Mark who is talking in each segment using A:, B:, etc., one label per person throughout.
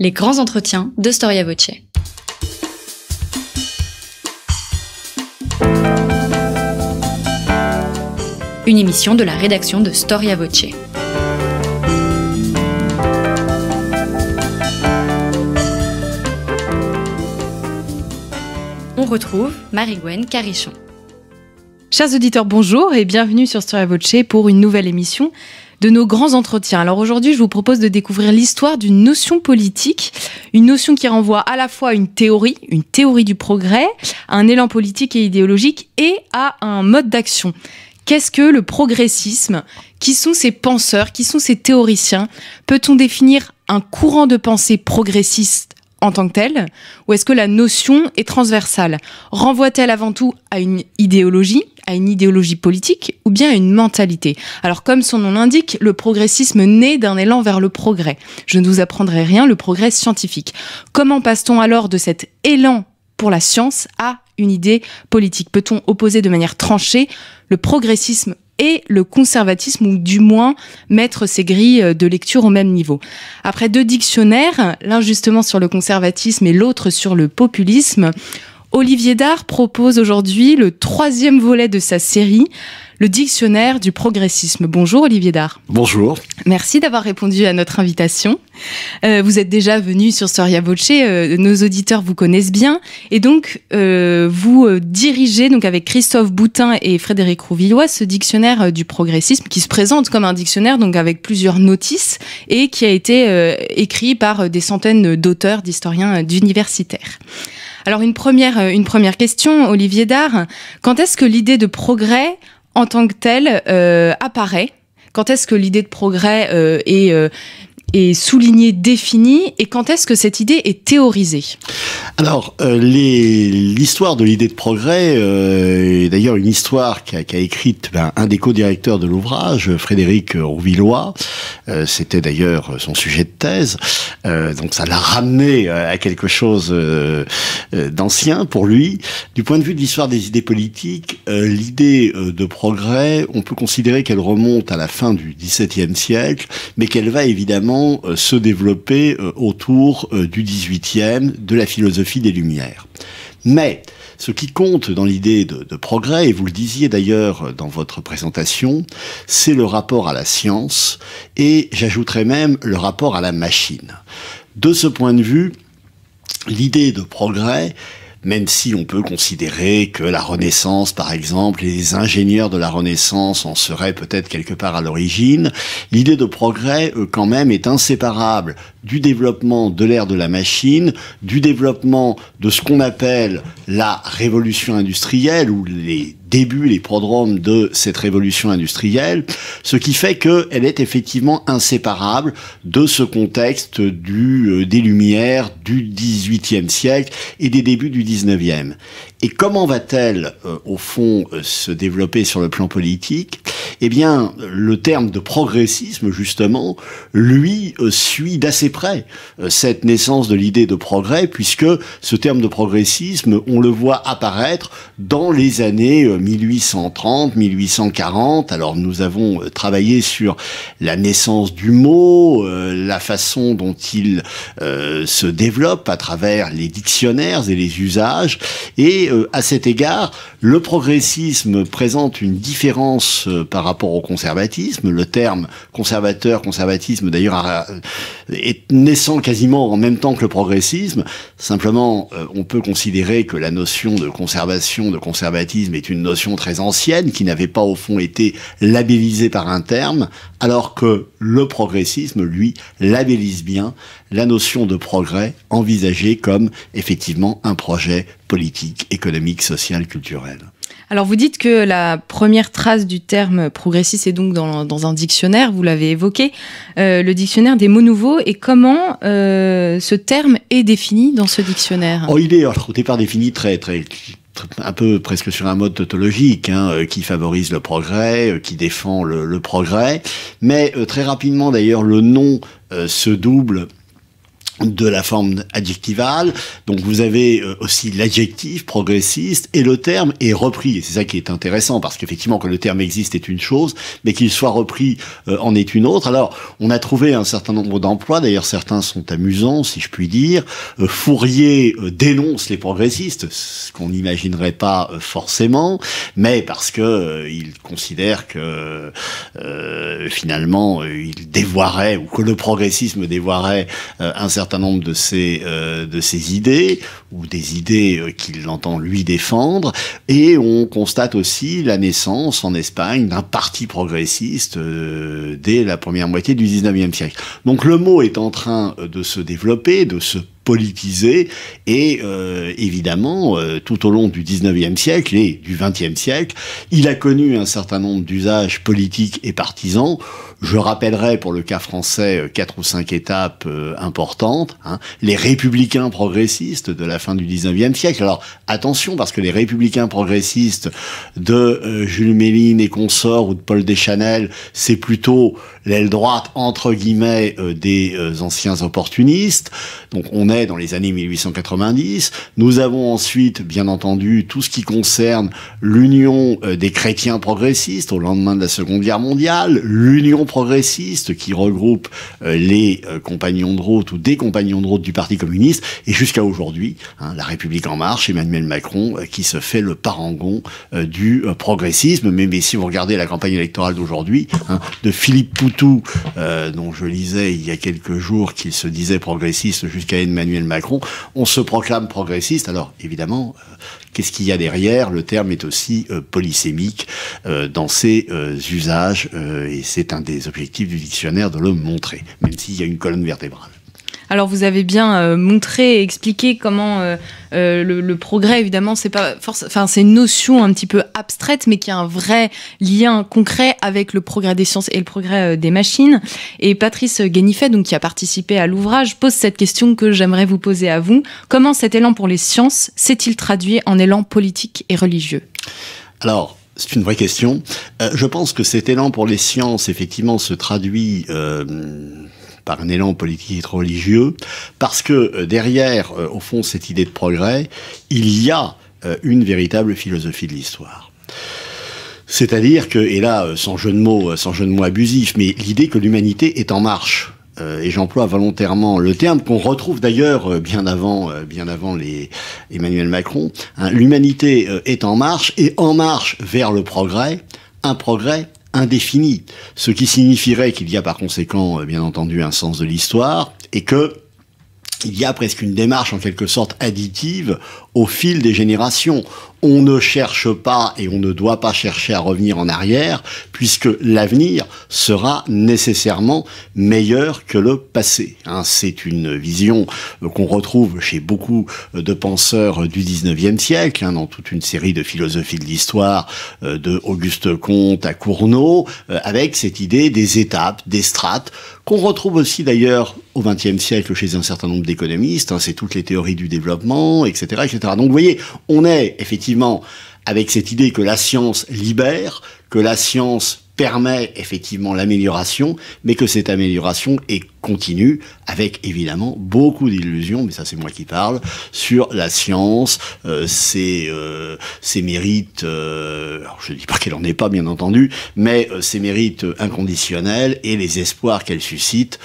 A: les grands entretiens de Storia Voce. Une émission de la rédaction de Storia Voce. On retrouve Marie-Gwen Carichon. Chers auditeurs, bonjour et bienvenue sur Storia Voce pour une nouvelle émission de nos grands entretiens. Alors aujourd'hui, je vous propose de découvrir l'histoire d'une notion politique, une notion qui renvoie à la fois à une théorie, une théorie du progrès, à un élan politique et idéologique et à un mode d'action. Qu'est-ce que le progressisme Qui sont ces penseurs Qui sont ces théoriciens Peut-on définir un courant de pensée progressiste en tant que tel Ou est-ce que la notion est transversale Renvoie-t-elle avant tout à une idéologie à une idéologie politique ou bien à une mentalité. Alors comme son nom l'indique, le progressisme naît d'un élan vers le progrès. Je ne vous apprendrai rien, le progrès scientifique. Comment passe-t-on alors de cet élan pour la science à une idée politique Peut-on opposer de manière tranchée le progressisme et le conservatisme, ou du moins mettre ces grilles de lecture au même niveau. Après deux dictionnaires, l'un justement sur le conservatisme et l'autre sur le populisme, Olivier Dard propose aujourd'hui le troisième volet de sa série, le dictionnaire du progressisme. Bonjour Olivier Dard. Bonjour. Merci d'avoir répondu à notre invitation. Euh, vous êtes déjà venu sur Soria Voce, euh, nos auditeurs vous connaissent bien, et donc euh, vous dirigez donc avec Christophe Boutin et Frédéric Rouvillois ce dictionnaire du progressisme qui se présente comme un dictionnaire donc avec plusieurs notices et qui a été écrit par des centaines d'auteurs, d'historiens, d'universitaires. Alors une première, euh, une première question, Olivier Dard. Quand est-ce que l'idée de progrès en tant que telle euh, apparaît quand est-ce que l'idée de progrès euh, est, est soulignée, définie Et quand est-ce que cette idée est théorisée
B: Alors, euh, l'histoire de l'idée de progrès euh, est d'ailleurs une histoire qu'a écrite ben, un des co-directeurs de l'ouvrage, Frédéric Rouvillois. Euh, c'était d'ailleurs son sujet de thèse. donc ça l'a ramené à quelque chose d'ancien pour lui. Du point de vue de l'histoire des idées politiques, l'idée de progrès, on peut considérer qu'elle remonte à la fin du XVIIe siècle, mais qu'elle va évidemment euh, se développer euh, autour euh, du 18e, de la philosophie des Lumières. Mais ce qui compte dans l'idée de, progrès, et vous le disiez d'ailleurs dans votre présentation, c'est le rapport à la science et j'ajouterai même le rapport à la machine. De ce point de vue, l'idée de progrès, même si on peut considérer que la Renaissance, par exemple, les ingénieurs de la Renaissance en seraient peut-être quelque part à l'origine, l'idée de progrès, euh, quand même, est inséparable du développement de l'ère de la machine, du développement de ce qu'on appelle la révolution industrielle ou les début, les prodromes de cette révolution industrielle, ce qui fait qu'elle est effectivement inséparable de ce contexte du, euh, des Lumières du XVIIIe siècle et des débuts du XIXe. Et comment va-t-elle, euh, au fond, euh, se développer sur le plan politique Eh bien, le terme de progressisme, justement, lui euh, suit d'assez près cette naissance de l'idée de progrès, puisque ce terme de progressisme, on le voit apparaître dans les années 1830, 1840. Alors, nous avons travaillé sur la naissance du mot, la façon dont il se développe à travers les dictionnaires et les usages, et euh, à cet égard, le progressisme présente une différence euh, par rapport au conservatisme. Le terme conservateur, conservatisme d'ailleurs euh, est naissant quasiment en même temps que le progressisme. Simplement, on peut considérer que la notion de conservation, de conservatisme est une notion très ancienne qui n'avait pas au fond été labellisée par un terme alors que le progressisme, lui, labellise bien la notion de progrès envisagée comme effectivement un projet politique, économique, social, culturel.
A: Alors vous dites que la première trace du terme progressiste est donc dans, un dictionnaire, vous l'avez évoqué, euh, le dictionnaire des mots nouveaux. Et comment euh, ce terme est défini dans ce dictionnaire oh,
B: Il est au départ défini très, très un peu presque sur un mode tautologique, hein, euh, qui favorise le progrès, euh, qui défend le progrès. Mais euh, très rapidement, d'ailleurs, le nom se double de la forme adjectivale. Donc vous avez euh, aussi l'adjectif progressiste et le terme est repris. Et c'est ça qui est intéressant parce qu'effectivement que le terme existe est une chose, mais qu'il soit repris euh, en est une autre. Alors on a trouvé un certain nombre d'emplois. D'ailleurs certains sont amusants, si je puis dire. Euh, Fourier dénonce les progressistes, ce qu'on n'imaginerait pas forcément, mais parce que il considère que finalement il dévoirait ou que le progressisme dévoirait un certain certain nombre de ses, euh, de idées, ou des idées euh, qu'il entend lui défendre, et on constate aussi la naissance en Espagne d'un parti progressiste euh, dès la première moitié du 19e siècle. Donc le mot est en train de se développer, de se politisé. Et euh, évidemment, euh, tout au long du 19e siècle et du 20e siècle, il a connu un certain nombre d'usages politiques et partisans. Je rappellerai pour le cas français euh, quatre ou cinq étapes importantes. Hein. Les républicains progressistes de la fin du 19e siècle. Alors attention, parce que les républicains progressistes de Jules Méline et consorts ou de Paul Deschanel, c'est plutôt l'aile droite, entre guillemets, des anciens opportunistes. Donc on est dans les années 1890. Nous avons ensuite, bien entendu, tout ce qui concerne l'union euh, des chrétiens progressistes au lendemain de la Seconde Guerre mondiale, l'union progressiste qui regroupe euh, les euh, compagnons de route ou des compagnons de route du Parti communiste, et jusqu'à aujourd'hui, hein, la République en marche, Emmanuel Macron, qui se fait le parangon du progressisme. Mais, si vous regardez la campagne électorale d'aujourd'hui, hein, de Philippe Poutou, dont je lisais il y a quelques jours qu'il se disait progressiste jusqu'à Emmanuel Macron. On se proclame progressiste. Alors, évidemment, euh, qu'est-ce qu'il y a derrière Le terme est aussi euh, polysémique euh, dans ses usages, et c'est un des objectifs du dictionnaire de le montrer, même s'il y a une colonne vertébrale.
A: Alors vous avez bien euh, montré et expliqué comment euh, euh, le, progrès, évidemment, c'est pas enfin c'est une notion un petit peu abstraite, mais qui a un vrai lien concret avec le progrès des sciences et le progrès des machines. Et Patrice Guénifet, donc qui a participé à l'ouvrage, pose cette question que j'aimerais vous poser à vous. Comment cet élan pour les sciences s'est-il traduit en élan politique et religieux
B: Alors, c'est une vraie question. je pense que cet élan pour les sciences, effectivement, se traduit par un élan politique et religieux, parce que euh, derrière, euh, au fond, cette idée de progrès, il y a euh, une véritable philosophie de l'histoire. C'est-à-dire que, et là, sans jeu de mots, sans jeu de mots abusif, mais l'idée que l'humanité est en marche. et j'emploie volontairement le terme qu'on retrouve d'ailleurs bien avant, bien avant les Emmanuel Macron. Hein, l'humanité est en marche et en marche vers le progrès, un progrès indéfini, ce qui signifierait qu'il y a par conséquent, euh, bien entendu, un sens de l'histoire et que il y a presque une démarche en quelque sorte additive au fil des générations. On ne cherche pas et on ne doit pas chercher à revenir en arrière, puisque l'avenir sera nécessairement meilleur que le passé. Hein. c'est une vision euh, qu'on retrouve chez beaucoup euh, de penseurs euh, du 19e siècle, hein, dans toute une série de philosophies de l'histoire, d'Auguste de Auguste Comte à Cournot, avec cette idée des étapes, des strates, qu'on retrouve aussi d'ailleurs au 20e siècle chez un certain nombre d'économistes. Hein. c'est toutes les théories du développement, etc. etc. Donc vous voyez, on est effectivement avec cette idée que la science libère, que la science permet effectivement l'amélioration, mais que cette amélioration est continue, avec évidemment beaucoup d'illusions, mais ça c'est moi qui parle, sur la science, euh, euh, ses, mérites, euh, je ne dis pas qu'elle en est pas bien entendu, mais ses mérites inconditionnels et les espoirs qu'elle suscite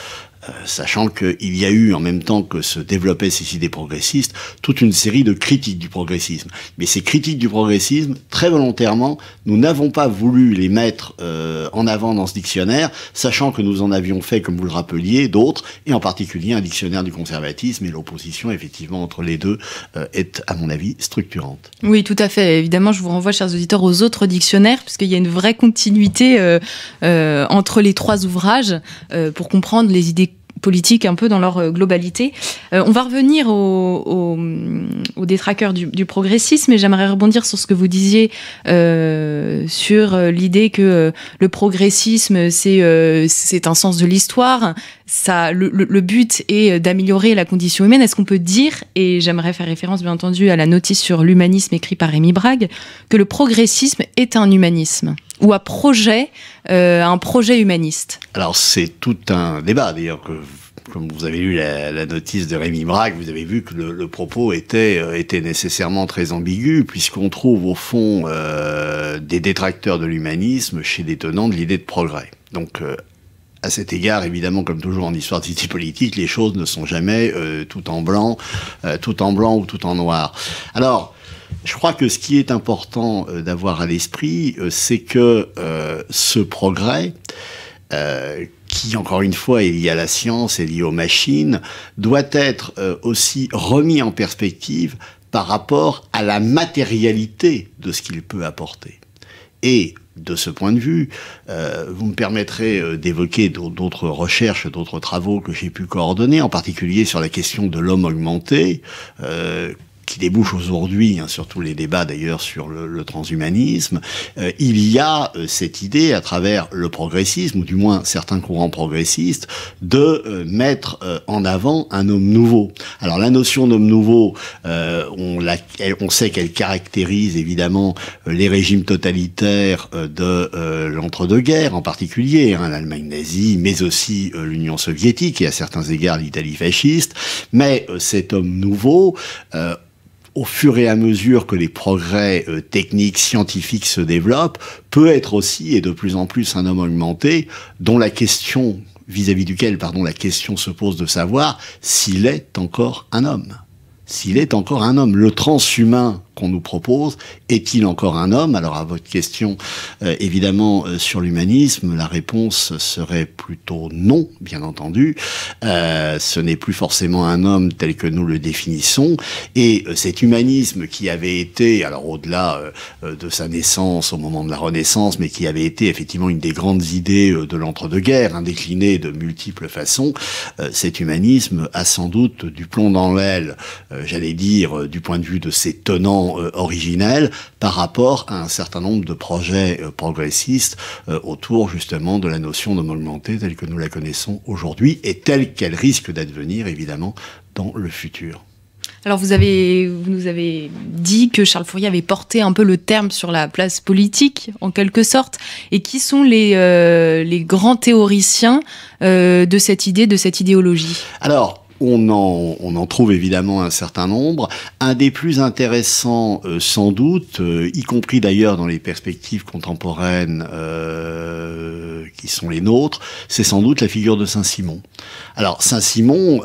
B: euh, sachant qu'il y a eu, en même temps que se développaient ces idées progressistes, toute une série de critiques du progressisme. Mais ces critiques du progressisme, très volontairement, nous n'avons pas voulu les mettre euh, en avant dans ce dictionnaire, sachant que nous en avions fait, comme vous le rappeliez, d'autres, et en particulier un dictionnaire du conservatisme, et l'opposition, effectivement, entre les deux euh, est, à mon avis, structurante.
A: Oui, tout à fait. Évidemment, je vous renvoie, chers auditeurs, aux autres dictionnaires, puisqu'il y a une vraie continuité entre les trois ouvrages pour comprendre les idées politique un peu dans leur euh, globalité. Euh, on va revenir aux au, détraqueurs du, progressisme et j'aimerais rebondir sur ce que vous disiez euh, sur l'idée que le progressisme, c'est un sens de l'histoire. Ça, le, but est d'améliorer la condition humaine. Est-ce qu'on peut dire, et j'aimerais faire référence bien entendu à la notice sur l'humanisme écrite par Rémi Brague, que le progressisme est un humanisme ou à projet, euh, un projet humaniste
B: Alors c'est tout un débat d'ailleurs que comme vous avez lu la, notice de Rémi Braque, vous avez vu que le, propos était, euh, était nécessairement très ambigu, puisqu'on trouve au fond euh, des détracteurs de l'humanisme chez des tenants de l'idée de progrès. Donc, à cet égard, évidemment, comme toujours en histoire d'idées politique, les choses ne sont jamais tout en blanc, tout en blanc ou tout en noir. Alors, je crois que ce qui est important euh, d'avoir à l'esprit, euh, c'est que euh, ce progrès, qui encore une fois est lié à la science, est lié aux machines, doit être aussi remis en perspective par rapport à la matérialité de ce qu'il peut apporter. Et de ce point de vue, vous me permettrez d'évoquer d'autres recherches, d'autres travaux que j'ai pu coordonner, en particulier sur la question de l'homme augmenté, qui débouche aujourd'hui hein, sur tous les débats d'ailleurs sur le, transhumanisme, euh, il y a euh, cette idée à travers le progressisme, ou du moins certains courants progressistes, de euh, mettre en avant un homme nouveau. Alors la notion d'homme nouveau, on, la, on sait qu'elle caractérise évidemment les régimes totalitaires de l'entre-deux-guerres en particulier, hein, l'Allemagne nazie, mais aussi l'Union soviétique et à certains égards l'Italie fasciste, mais cet homme nouveau, au fur et à mesure que les progrès euh, techniques, scientifiques se développent, peut être aussi, et de plus en plus, un homme augmenté dont la question vis-à-vis duquel pardon, la question se pose de savoir s'il est encore un homme. S'il est encore un homme. Le transhumain qu'on nous propose. Est-il encore un homme Alors à votre question, euh, évidemment, euh, sur l'humanisme, la réponse serait plutôt non, bien entendu. Euh, ce n'est plus forcément un homme tel que nous le définissons. Et cet humanisme qui avait été, alors au-delà de sa naissance, au moment de la Renaissance, mais qui avait été effectivement une des grandes idées de l'entre-deux-guerres, hein, de multiples façons, cet humanisme a sans doute du plomb dans l'aile, j'allais dire, du point de vue de ses tenants, euh, originel par rapport à un certain nombre de projets euh, progressistes euh, autour justement de la notion de augmenté telle que nous la connaissons aujourd'hui et telle qu'elle risque d'advenir évidemment dans le futur.
A: Alors vous, avez, nous avez dit que Charles Fourier avait porté un peu le terme sur la place politique, en quelque sorte. Et qui sont les, les grands théoriciens de cette idée, de cette idéologie
B: Alors, on en, on en, trouve évidemment un certain nombre. Un des plus intéressants, euh, sans doute, euh, y compris d'ailleurs dans les perspectives contemporaines euh, qui sont les nôtres, c'est sans doute la figure de Saint-Simon. Alors Saint-Simon,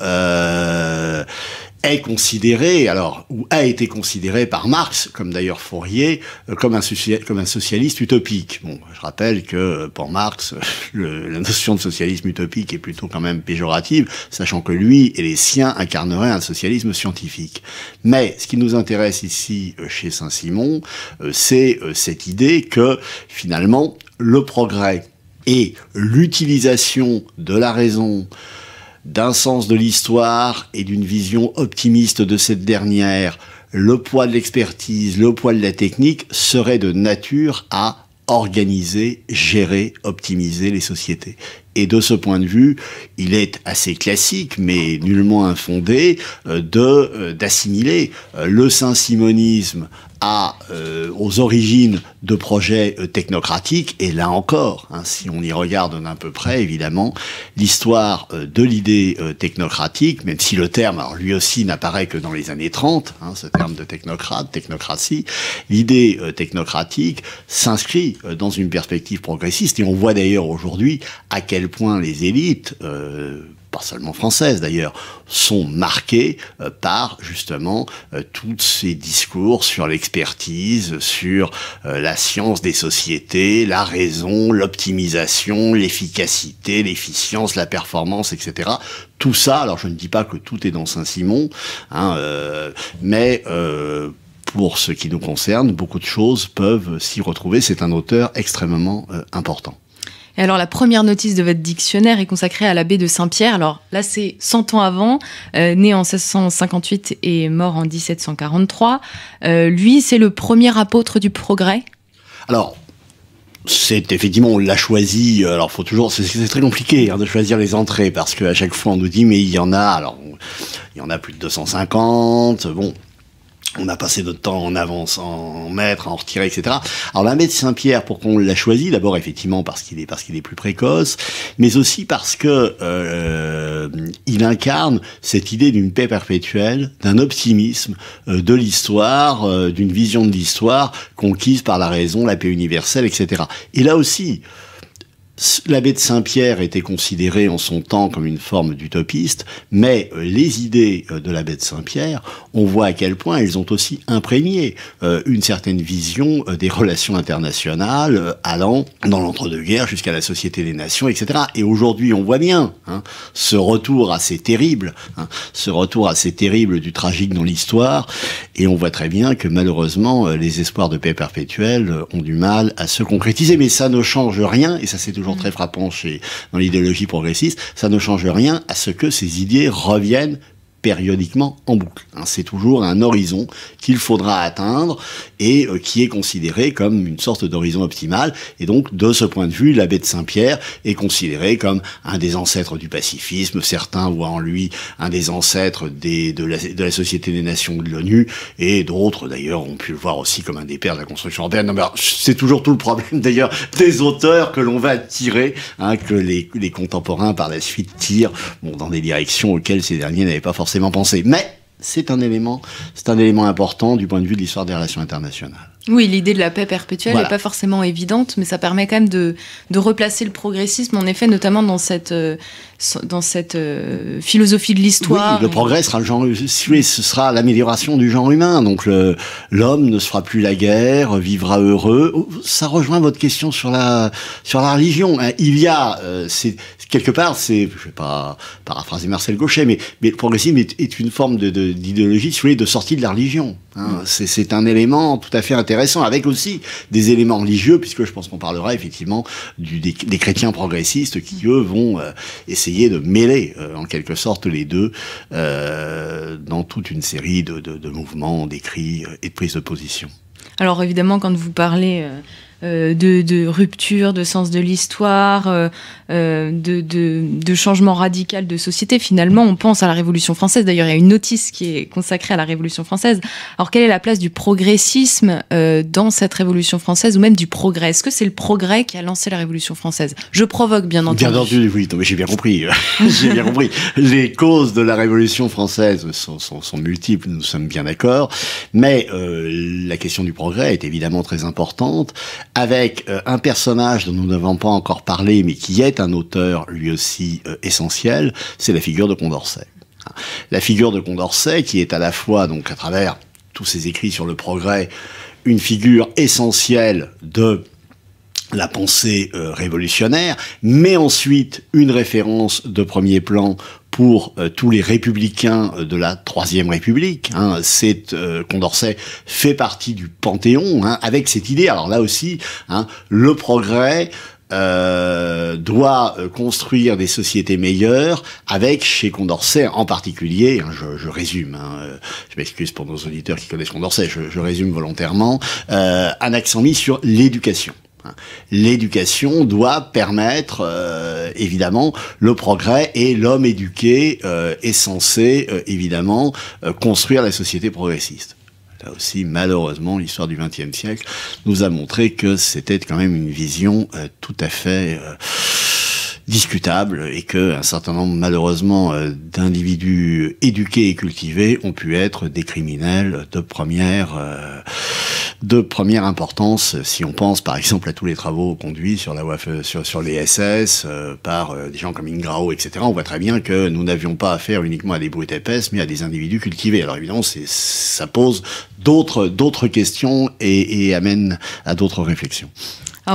B: est considéré, alors, ou a été considéré par Marx, comme d'ailleurs Fourier, euh, comme un, comme un socialiste utopique. Bon, bah, je rappelle que euh, pour Marx, euh, la notion de socialisme utopique est plutôt quand même péjorative, sachant que lui et les siens incarneraient un socialisme scientifique. Mais ce qui nous intéresse ici chez Saint-Simon, c'est cette idée que finalement, le progrès et l'utilisation de la raison, d'un sens de l'histoire et d'une vision optimiste de cette dernière, le poids de l'expertise, le poids de la technique serait de nature à organiser, gérer, optimiser les sociétés. Et de ce point de vue, il est assez classique, mais nullement infondé, euh, de euh, d'assimiler euh, le saint-simonisme à, euh, aux origines de projets euh, technocratiques. Et là encore, hein, si on y regarde d'un peu près, évidemment, l'histoire euh, de l'idée technocratique, même si le terme, lui aussi, n'apparaît que dans les années 30, hein, ce terme de technocrate, technocratie, l'idée technocratique s'inscrit dans une perspective progressiste. Et on voit d'ailleurs aujourd'hui à quel point les élites seulement française d'ailleurs, sont marquées euh, par justement euh, tous ces discours sur l'expertise, sur euh, la science des sociétés, la raison, l'optimisation, l'efficacité, l'efficience, la performance, etc. Tout ça, alors je ne dis pas que tout est dans Saint-Simon, hein, mais pour ce qui nous concerne, beaucoup de choses peuvent s'y retrouver. C'est un auteur extrêmement important
A: alors, la première notice de votre dictionnaire est consacrée à l'abbé de Saint-Pierre. Alors là, c'est 100 ans avant, euh, né en 1658 et mort en 1743. Euh, lui, c'est le premier apôtre du progrès
B: Alors, c'est effectivement on l'a choisi. Euh, alors faut toujours, c'est très compliqué hein, de choisir les entrées parce qu'à chaque fois on nous dit mais il y en a. Alors il y en a plus de 250. Bon, on a passé notre temps en avance, en mettre, en retirer, etc. Alors la de Saint-Pierre, pour qu'on l'a choisi, d'abord effectivement parce qu'il est parce qu'il est plus précoce, mais aussi parce que euh, il incarne cette idée d'une paix perpétuelle, d'un optimisme euh, de l'histoire, euh, d'une vision de l'histoire conquise par la raison, la paix universelle, etc. Et là aussi, L'abbé de Saint-Pierre était considéré en son temps comme une forme d'utopiste, mais euh, les idées euh, de l'abbé de Saint-Pierre, on voit à quel point elles ont aussi imprégné euh, une certaine vision des relations internationales, allant dans l'entre-deux-guerres jusqu'à la Société des Nations, etc. Et aujourd'hui, on voit bien hein, ce retour assez terrible, hein, ce retour assez terrible du tragique dans l'histoire, et on voit très bien que malheureusement, les espoirs de paix perpétuelle ont du mal à se concrétiser, mais ça ne change rien, et ça c'est toujours Mm. très frappant dans l'idéologie progressiste, ça ne change rien à ce que ces idées reviennent périodiquement en boucle. Hein. C'est toujours un horizon qu'il faudra atteindre et euh, qui est considéré comme une sorte d'horizon optimal. Et donc, de ce point de vue, l'abbé de Saint-Pierre est considéré comme un des ancêtres du pacifisme. Certains voient en lui un des ancêtres des, de, la, de, la, Société des Nations de l'ONU et d'autres, d'ailleurs, ont pu le voir aussi comme un des pères de la construction européenne. C'est toujours tout le problème, d'ailleurs, des auteurs que l'on va tirer, hein, que les, les, contemporains par la suite tirent bon, dans des directions auxquelles ces derniers n'avaient pas forcément mais c'est un élément, c'est un élément important du point de vue de l'histoire des relations internationales.
A: Oui, l'idée de la paix perpétuelle n'est pas forcément évidente, mais ça permet quand même de, replacer le progressisme, en effet, notamment dans cette euh, dans cette euh, philosophie de l'histoire. Oui, le progrès
B: sera le genre, ce sera l'amélioration du genre humain. Donc l'homme ne se fera plus la guerre, vivra heureux. Oh, ça rejoint votre question sur la sur la religion. Hein. Il y a, euh, c'est quelque part, c'est, je vais pas paraphraser Marcel Gauchet, mais, mais le progressisme est, une forme d'idéologie, de, de, de sortie de la religion. Hein. Mm. C'est un élément tout à fait intéressant, avec aussi des éléments religieux, puisque je pense qu'on parlera effectivement du, des, chrétiens progressistes qui eux vont euh, essayer essayer de mêler euh, en quelque sorte les deux euh, dans toute une série de, de mouvements, d'écrits euh, et de prises de position.
A: Alors évidemment, quand vous parlez euh, de, rupture, de sens de l'histoire, euh, euh, de, de, changement radical de société. Finalement, on pense à la Révolution française. D'ailleurs, il y a une notice qui est consacrée à la Révolution française. Alors, quelle est la place du progressisme dans cette Révolution française ou même du progrès Est-ce que c'est le progrès qui a lancé la Révolution française Je provoque, bien entendu. Bien
B: entendu, oui, j'ai bien compris. j'ai bien compris. Les causes de la Révolution française sont, multiples, nous sommes bien d'accord. Mais la question du progrès est évidemment très importante avec euh, un personnage dont nous n'avons pas encore parlé, mais qui est un auteur lui aussi euh, essentiel, c'est la figure de Condorcet. La figure de Condorcet, qui est à la fois, donc à travers tous ses écrits sur le progrès, une figure essentielle de la pensée euh, révolutionnaire, mais ensuite une référence de premier plan pour euh, tous les républicains euh, de la Troisième République. Hein, c'est Condorcet fait partie du Panthéon hein, avec cette idée. Alors là aussi, hein, le progrès. doit construire des sociétés meilleures avec chez Condorcet en particulier, hein, je, résume, je m'excuse pour nos auditeurs qui connaissent Condorcet, je résume volontairement, un accent mis sur l'éducation. Hein. L'éducation doit permettre euh, évidemment le progrès et l'homme éduqué euh, est censé euh, évidemment construire la société progressiste. Là aussi, malheureusement, l'histoire du XXe siècle nous a montré que c'était quand même une vision tout à fait discutable et que un certain nombre malheureusement d'individus éduqués et cultivés ont pu être des criminels de première de première importance euh, si on pense par exemple à tous les travaux conduits sur, la WAF, e, sur, les SS euh, par euh, des gens comme Ingrao, etc. On voit très bien que nous n'avions pas affaire uniquement à des brutes épaisses, mais à des individus cultivés. Alors évidemment, ça pose d'autres questions et amène à d'autres réflexions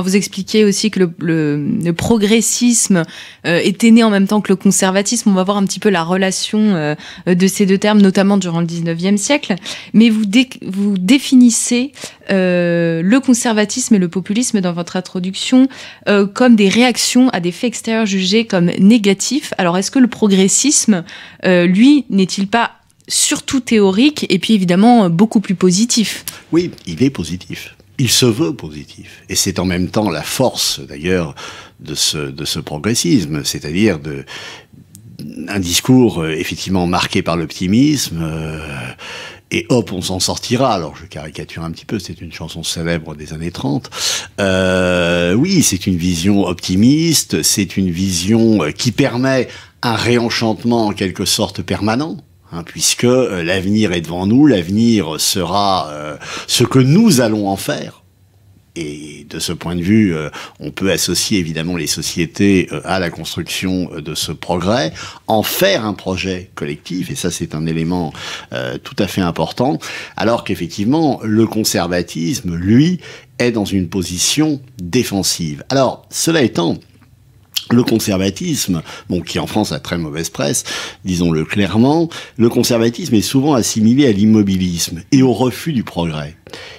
A: vous expliquez aussi que le, progressisme euh, était né en même temps que le conservatisme. On va voir un petit peu la relation euh, de ces deux termes, notamment durant le 19e siècle. Mais vous, vous définissez euh, le conservatisme et le populisme dans votre introduction comme des réactions à des faits extérieurs jugés comme négatifs. Alors est-ce que le progressisme, lui, n'est-il pas surtout théorique et puis évidemment beaucoup plus positif
B: Oui, il est positif il se veut positif. Et c'est en même temps la force, d'ailleurs, de ce, progressisme, c'est-à-dire de un discours euh, effectivement marqué par l'optimisme. Euh, et hop, on s'en sortira. Alors je caricature un petit peu, c'est une chanson célèbre des années 30. Euh, oui, c'est une vision optimiste, c'est une vision qui permet un réenchantement en quelque sorte permanent Hein, puisque euh, l'avenir est devant nous, l'avenir sera euh, ce que nous allons en faire. Et de ce point de vue, euh, on peut associer évidemment les sociétés à la construction de ce progrès, en faire un projet collectif, et ça c'est un élément tout à fait important, alors qu'effectivement, le conservatisme, lui, est dans une position défensive. Alors, cela étant, le conservatisme, bon, qui en France a très mauvaise presse, disons-le clairement, le conservatisme est souvent assimilé à l'immobilisme et au refus du progrès.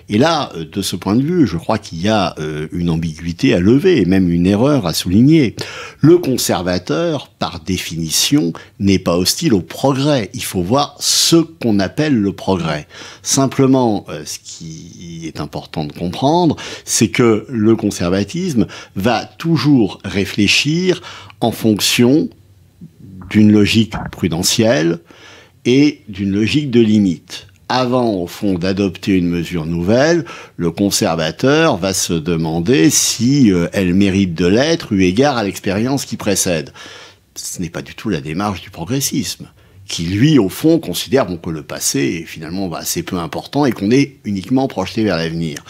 B: Et là, euh, de ce point de vue, je crois qu'il y a euh, une ambiguïté à lever et même une erreur à souligner. Le conservateur, par définition, n'est pas hostile au progrès. Il faut voir ce qu'on appelle le progrès. Simplement, euh, ce qui est important de comprendre, c'est que le conservatisme va toujours réfléchir en fonction d'une logique prudentielle et d'une logique de limite avant, au fond, d'adopter une mesure nouvelle, le conservateur va se demander si euh, elle mérite de l'être eu égard à l'expérience qui précède. Ce n'est pas du tout la démarche du progressisme, qui, lui, au fond, considère que le passé est finalement assez peu important et qu'on est uniquement projeté vers l'avenir.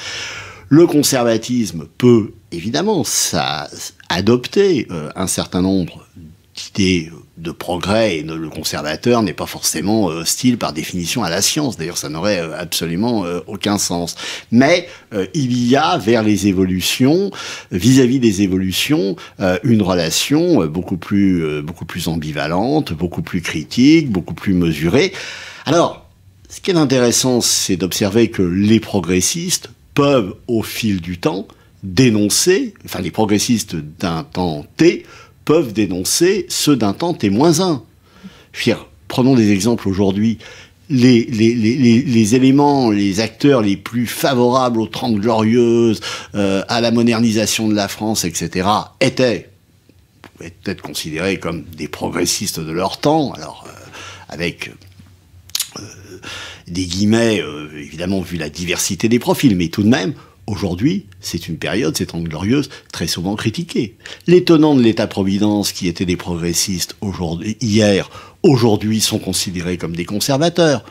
B: Le conservatisme peut, évidemment, ça, adopter euh, un certain nombre d'idées de progrès et le conservateur n'est pas forcément euh, hostile par définition à la science. D'ailleurs, ça n'aurait euh, absolument euh, aucun sens. Mais il y a vers les évolutions, vis-à-vis des évolutions, une relation beaucoup plus, beaucoup plus ambivalente, beaucoup plus critique, beaucoup plus mesurée. Alors, ce qui est intéressant, c'est d'observer que les progressistes peuvent, au fil du temps, dénoncer, enfin les progressistes d'un temps T, peuvent dénoncer ceux d'un temps témoin un. fier prenons des exemples aujourd'hui. Les, les, éléments, les acteurs les plus favorables aux Trente Glorieuses, euh, à la modernisation de la France, etc., étaient peut-être considérés comme des progressistes de leur temps, alors euh, avec euh, des guillemets, évidemment, vu la diversité des profils, mais tout de même, Aujourd'hui, c'est une période, cette glorieuse, très souvent critiquée. Les tenants de l'État-providence, qui étaient des progressistes hier, aujourd'hui sont considérés comme des conservateurs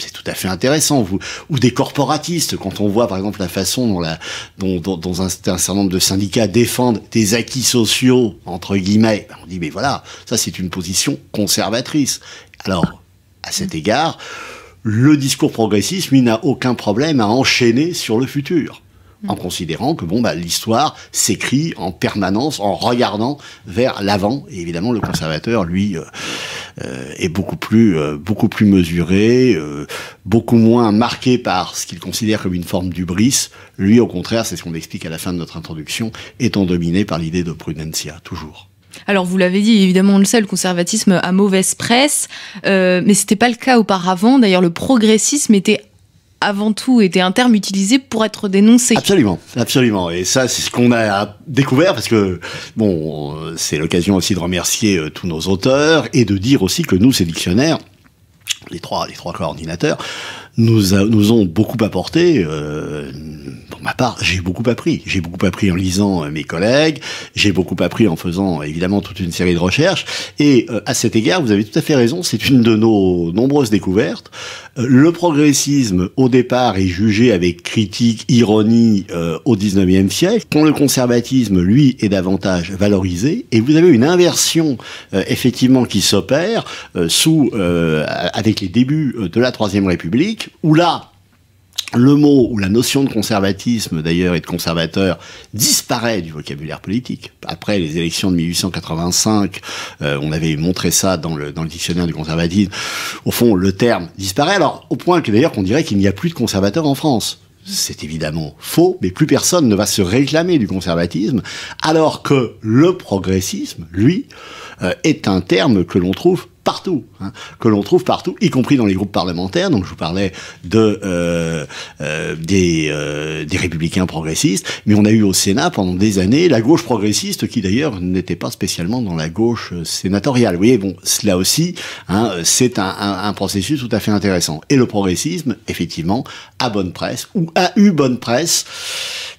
B: c'est tout à fait intéressant. Vous, ou des corporatistes, quand on voit par exemple la façon dont, la, dont un, certain nombre de syndicats défendent des acquis sociaux, entre guillemets, ben, on dit mais voilà, ça c'est une position conservatrice. Alors, à cet égard, le discours progressiste, lui, n'a aucun problème à enchaîner sur le futur. En hmm. considérant que bon bah l'histoire s'écrit en permanence en regardant vers l'avant et évidemment le conservateur lui euh, euh, est beaucoup plus euh, beaucoup plus mesuré beaucoup moins marqué par ce qu'il considère comme une forme d'ubris lui au contraire c'est ce qu'on explique à la fin de notre introduction étant dominé par l'idée de prudencia toujours
A: alors vous l'avez dit, évidemment on le sait, le conservatisme a mauvaise presse, euh, mais ce n'était pas le cas auparavant. D'ailleurs le progressisme était avant tout était un terme utilisé pour être dénoncé. Absolument,
B: absolument. Et ça, c'est ce qu'on a découvert parce que, bon, c'est l'occasion aussi de remercier euh, tous nos auteurs et de dire aussi que nous, ces dictionnaires, les trois, les trois coordinateurs, nous, nous ont beaucoup apporté. Euh, pour ma part, j'ai beaucoup appris. J'ai beaucoup appris en lisant euh, mes collègues, j'ai beaucoup appris en faisant évidemment toute une série de recherches. Et euh, à cet égard, vous avez tout à fait raison, c'est une de nos nombreuses découvertes. Euh, le progressisme, au départ, est jugé avec critique, ironie au 19e siècle, quand le conservatisme, lui, est davantage valorisé. Et vous avez une inversion, effectivement, qui s'opère sous avec les débuts de la Troisième République où là, le mot ou la notion de conservatisme d'ailleurs et de conservateur disparaît du vocabulaire politique. Après les élections de 1885, euh, on avait montré ça dans le, dictionnaire du conservatisme. Au fond, le terme disparaît. Alors au point que d'ailleurs qu'on dirait qu'il n'y a plus de conservateurs en France. C'est évidemment faux, mais plus personne ne va se réclamer du conservatisme, alors que le progressisme, lui, euh, est un terme que l'on trouve partout, hein, que l'on trouve partout, y compris dans les groupes parlementaires. Donc je vous parlais de euh, euh, des, euh, des républicains progressistes, mais on a eu au Sénat pendant des années la gauche progressiste qui d'ailleurs n'était pas spécialement dans la gauche sénatoriale. Vous voyez, bon, cela aussi, hein, c'est un, processus tout à fait intéressant. Et le progressisme, effectivement, a bonne presse ou a eu bonne presse.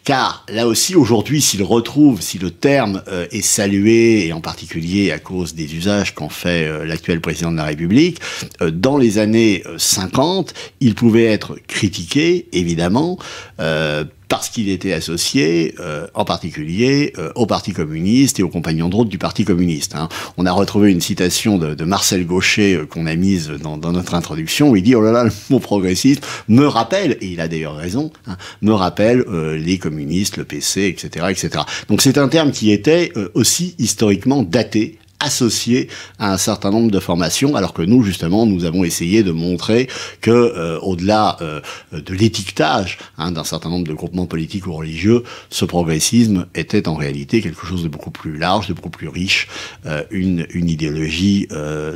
B: Car là aussi, aujourd'hui, s'il retrouve, si le terme est salué, et en particulier à cause des usages qu'en fait l'actuel président de la République, euh, dans les années 50, euh, il pouvait être critiqué, évidemment, euh, parce qu'il était associé, en particulier, au Parti communiste et aux compagnons de route du Parti communiste. Hein. On a retrouvé une citation de, Marcel Gaucher qu'on a mise dans, notre introduction où il dit Oh là là, le mot progressiste me rappelle, et il a d'ailleurs raison, hein, me rappelle les communistes, le PC, etc. etc. Donc c'est un terme qui était aussi historiquement daté associé à un certain nombre de formations, alors que nous, justement, nous avons essayé de montrer que, euh, au-delà euh, de l'étiquetage hein, d'un certain nombre de groupements politiques ou religieux, ce progressisme était en réalité quelque chose de beaucoup plus large, de beaucoup plus riche, euh, une, une, idéologie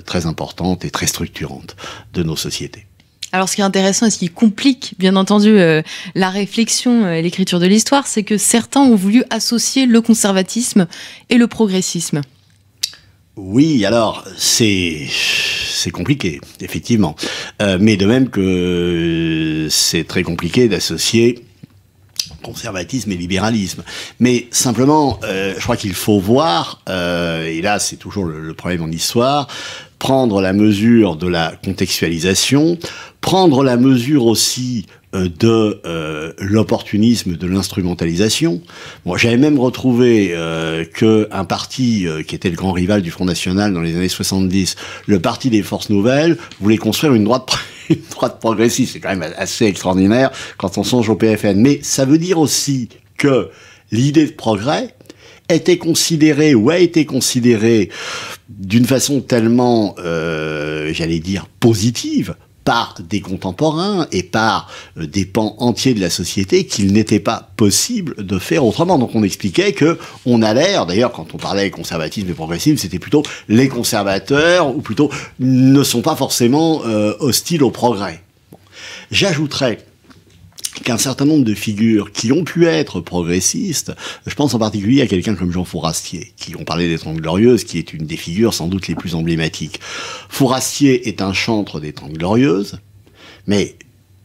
B: très importante et très structurante de nos sociétés.
A: Alors, ce qui est intéressant et ce qui complique, bien entendu, la réflexion et l'écriture de l'histoire, c'est que certains ont voulu associer le conservatisme et le progressisme.
B: Oui, alors c'est c'est compliqué, effectivement. Euh, mais de même que c'est très compliqué d'associer conservatisme et libéralisme. Mais simplement, euh, je crois qu'il faut voir, euh, et là c'est toujours le problème en histoire, prendre la mesure de la contextualisation, prendre la mesure aussi euh, de euh, l'opportunisme, de l'instrumentalisation. j'avais même retrouvé euh, que un parti qui était le grand rival du Front National dans les années 70, le Parti des Forces Nouvelles, voulait construire une droite, progressiste. C'est quand même assez extraordinaire quand on songe au PFN. Mais ça veut dire aussi que l'idée de progrès, était considérée ou a été considérée d'une façon tellement, j'allais dire, positive par des contemporains et par euh, des pans entiers de la société qu'il n'était pas possible de faire autrement. Donc on expliquait que on l'air, d'ailleurs quand on parlait conservatisme et progressisme, c'était plutôt les conservateurs ou plutôt ne sont pas forcément euh, hostiles au progrès. J'ajouterais qu'un certain nombre de figures qui ont pu être progressistes, je pense en particulier à quelqu'un comme Jean Fourastier, qui ont parlé des Trente Glorieuses, qui est une des figures sans doute les plus emblématiques. Fourastier est un chantre des Trente Glorieuses, mais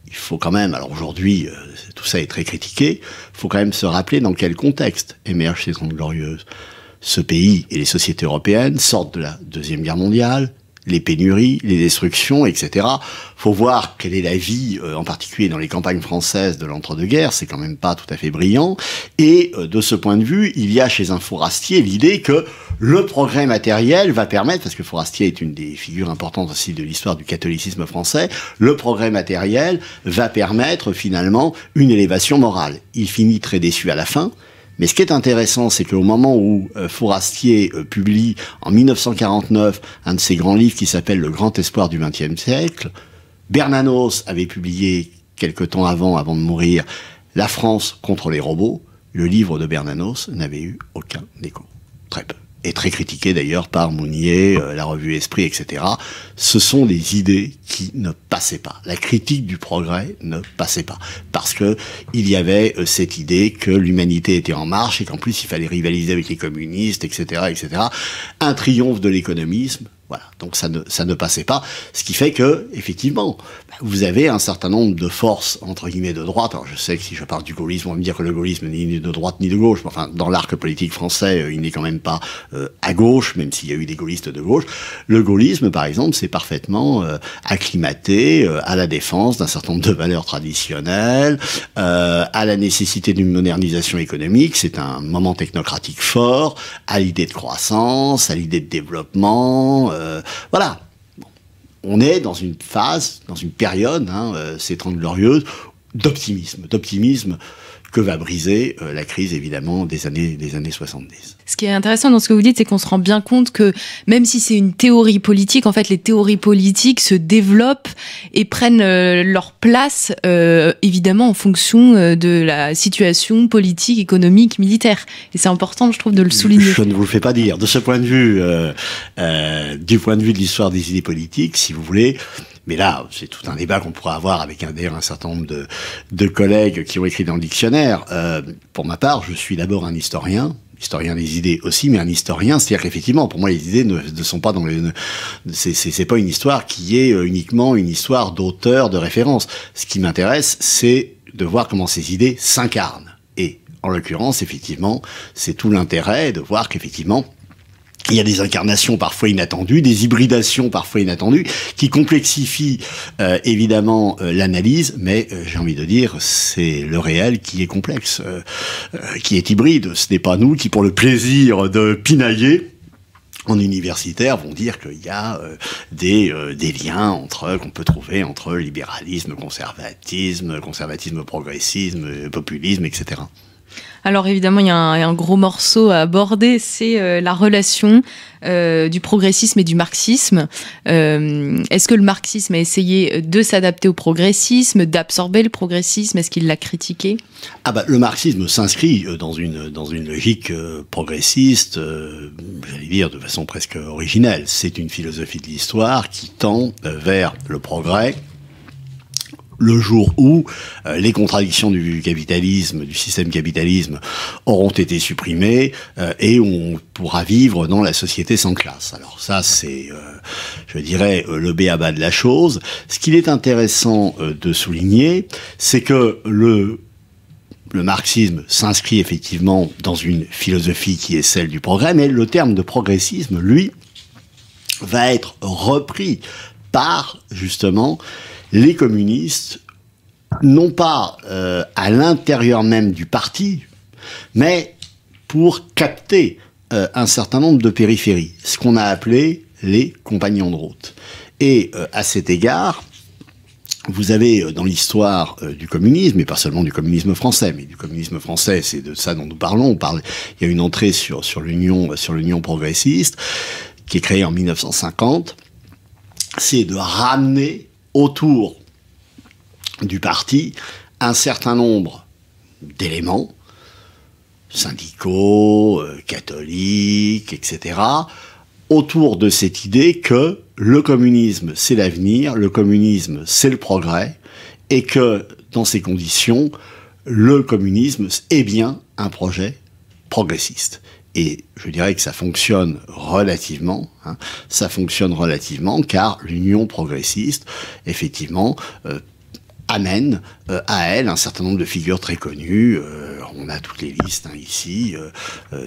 B: il faut quand même, alors aujourd'hui, euh, tout ça est très critiqué, il faut quand même se rappeler dans quel contexte émergent ces Trente Glorieuses. Ce pays et les sociétés européennes sortent de la Deuxième Guerre mondiale, les pénuries, les destructions, etc. Faut voir quelle est la vie, euh, en particulier dans les campagnes françaises de l'entre-deux-guerres, c'est quand même pas tout à fait brillant. Et euh, de ce point de vue, il y a chez un Forastier l'idée que le progrès matériel va permettre, parce que Forastier est une des figures importantes aussi de l'histoire du catholicisme français, le progrès matériel va permettre finalement une élévation morale. Il finit très déçu à la fin, mais ce qui est intéressant, c'est qu'au moment où euh, Forastier euh, publie en 1949 un de ses grands livres qui s'appelle Le grand espoir du XXe siècle, Bernanos avait publié quelque temps avant, avant de mourir, La France contre les robots. Le livre de Bernanos n'avait eu aucun écho. Très peu et très critiqué d'ailleurs par Mounier, euh, la revue Esprit, etc. Ce sont des idées qui ne passaient pas. La critique du progrès ne passait pas parce que il y avait euh, cette idée que l'humanité était en marche et qu'en plus il fallait rivaliser avec les communistes, etc., etc. Un triomphe de l'économisme. Voilà. Donc ça ne, ça ne passait pas. Ce qui fait que, effectivement, vous avez un certain nombre de forces, entre guillemets, de droite. Alors je sais que si je parle du gaullisme, on va me dire que le gaullisme n'est ni de droite ni de gauche. enfin, dans l'arc politique français, euh, il n'est quand même pas euh, à gauche, même s'il y a eu des gaullistes de gauche. Le gaullisme, par exemple, c'est parfaitement euh, acclimaté à la défense d'un certain nombre de valeurs traditionnelles, à la nécessité d'une modernisation économique. C'est un moment technocratique fort, à l'idée de croissance, à l'idée de développement, voilà. On est dans une phase, dans une période, c'est hein, euh, ces d'optimisme, d'optimisme que va briser euh, la crise évidemment des années, des années 70.
A: Ce qui est intéressant dans ce que vous dites, c'est qu'on se rend bien compte que même si c'est une théorie politique, en fait les théories politiques se développent et prennent euh, leur place euh, évidemment en fonction de la situation politique, économique, militaire. Et c'est important, je trouve, de le souligner. Je ne vous le fais pas dire.
B: De ce point de vue, du point de vue de l'histoire des idées politiques, si vous voulez, mais là, c'est tout un débat qu'on pourra avoir avec un, certain nombre de, collègues qui ont écrit dans le dictionnaire. Euh, pour ma part, je suis d'abord un historien, historien des idées aussi, mais un historien, c'est-à-dire qu'effectivement, pour moi, les idées ne, sont pas dans les... C'est pas une histoire qui est euh, uniquement une histoire d'auteur, de référence. Ce qui m'intéresse, c'est de voir comment ces idées s'incarnent. Et, en l'occurrence, effectivement, c'est tout l'intérêt de voir qu'effectivement, il y a des incarnations parfois inattendues, des hybridations parfois inattendues, qui complexifient euh, évidemment euh, l'analyse, mais euh, j'ai envie de dire, c'est le réel qui est complexe, qui est hybride. Ce n'est pas nous qui, pour le plaisir de pinailler, en universitaire vont dire qu'il y a des, des, liens entre qu'on peut trouver entre libéralisme, conservatisme, conservatisme, progressisme, populisme, etc.
A: Alors évidemment, il y a un, gros morceau à aborder, c'est euh, la relation euh, du progressisme et du marxisme. Euh, est-ce que le marxisme a essayé de s'adapter au progressisme, d'absorber le progressisme Est-ce qu'il l'a critiqué
B: ah bah, Le marxisme s'inscrit dans une, dans une logique progressiste, j'allais dire de façon presque originelle. C'est une philosophie de l'histoire qui tend vers le progrès le jour où euh, les contradictions du capitalisme, du système capitalisme, auront été supprimées euh, et on pourra vivre dans la société sans classe. Alors ça, c'est, euh, je dirais, le bas de la chose. Ce qu'il est intéressant de souligner, c'est que le le marxisme s'inscrit effectivement dans une philosophie qui est celle du progrès, mais le terme de progressisme, lui, va être repris par justement les communistes, non pas euh, à l'intérieur même du parti, mais pour capter euh, un certain nombre de périphéries, ce qu'on a appelé les compagnons de route. Et euh, à cet égard, vous avez dans l'histoire du communisme, et pas seulement du communisme français, mais du communisme français, c'est de ça dont nous parlons. il y a une entrée sur l'Union, sur l'Union progressiste, qui est créée en 1950 c'est de ramener autour du parti un certain nombre d'éléments, syndicaux, euh, catholiques, etc., autour de cette idée que le communisme, c'est l'avenir, le communisme, c'est le progrès, et que dans ces conditions, le communisme est bien un projet progressiste et je dirais que ça fonctionne relativement, hein. ça fonctionne relativement car l'union progressiste, effectivement, euh, amène euh, à elle un certain nombre de figures très connues. Euh, on a toutes les listes hein, ici,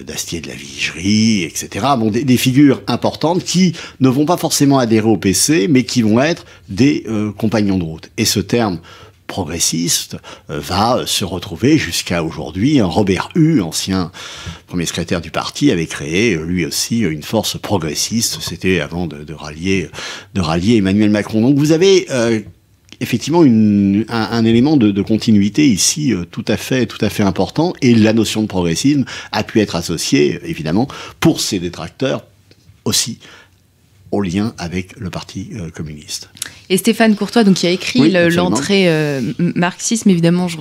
B: d'Astier de la Vigerie, etc. Bon, des, figures importantes qui ne vont pas forcément adhérer au PC, mais qui vont être des compagnons de route. Et ce terme progressiste euh, va se retrouver jusqu'à aujourd'hui. Robert Hue, ancien premier secrétaire du parti, avait créé euh, lui aussi une force progressiste. C'était avant de, rallier, de Emmanuel Macron. Donc vous avez euh, effectivement un, élément de, continuité ici tout à fait tout à fait important et la notion de progressisme a pu être associée évidemment pour ses détracteurs aussi au lien avec le Parti euh, communiste.
A: Et Stéphane Courtois, donc, qui a écrit l'entrée euh, marxisme, évidemment, je,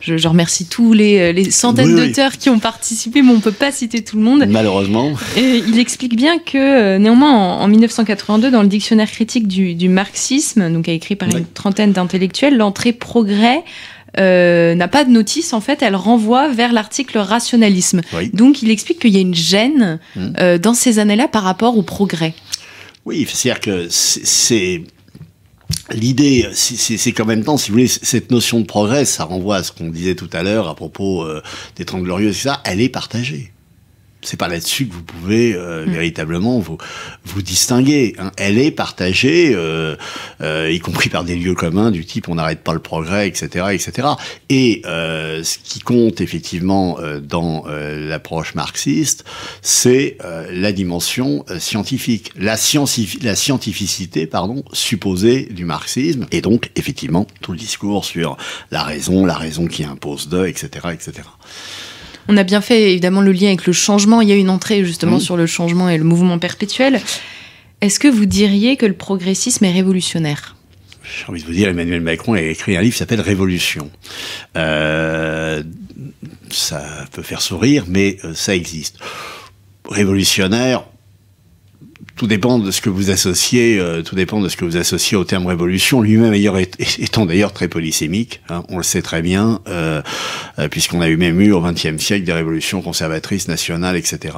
A: je, remercie tous les, euh, centaines d'auteurs qui ont participé, mais on ne peut pas citer tout le monde.
B: Malheureusement.
A: Et il explique bien que, néanmoins, en, 1982, dans le dictionnaire critique du, marxisme, donc écrit par une trentaine d'intellectuels, l'entrée progrès n'a pas de notice, en fait, elle renvoie vers l'article rationalisme. Donc il explique qu'il y a une gêne mmh. dans ces années-là par rapport au progrès.
B: Oui, c'est-à-dire que c'est l'idée, c'est qu'en même temps, si vous voulez, cette notion de progrès, ça renvoie à ce qu'on disait tout à l'heure à propos euh, des Trente Glorieuses, ça, elle est partagée c'est pas là-dessus que vous pouvez euh, mm. véritablement vous vous distinguer. Hein. Elle est partagée, euh, euh, y compris par des lieux communs du type on n'arrête pas le progrès, etc., etc. Et ce qui compte effectivement dans l'approche marxiste, c'est la dimension scientifique, la, science la scientificité, pardon, supposée du marxisme, et donc effectivement tout le discours sur la raison, la raison qui impose de, etc., etc
A: on a bien fait évidemment le lien avec le changement. Il y a une entrée justement sur le changement et le mouvement perpétuel. Est-ce que vous diriez que le progressisme est révolutionnaire
B: j'ai envie de vous dire, Emmanuel Macron a écrit un livre qui s'appelle Révolution. Euh, ça peut faire sourire, mais euh, ça existe. Révolutionnaire, tout dépend de ce que vous associez, euh, tout dépend de ce que vous associez au terme révolution. Lui-même d'ailleurs étant d'ailleurs très polysémique, hein, on le sait très bien, euh, euh, puisqu'on a eu même eu au XXe siècle des révolutions conservatrices, nationales, etc.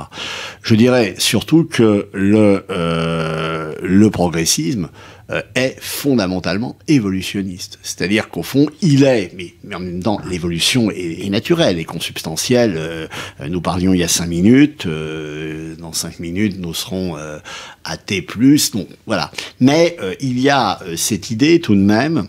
B: Je dirais surtout que le euh, le progressisme euh, est fondamentalement évolutionniste. C'est-à-dire qu'au fond, il est, mais, en même temps, l'évolution est, naturelle et consubstantielle. Euh, nous parlions il y a cinq minutes, euh, dans cinq minutes, nous serons à T+, voilà. Mais il y a cette idée tout de même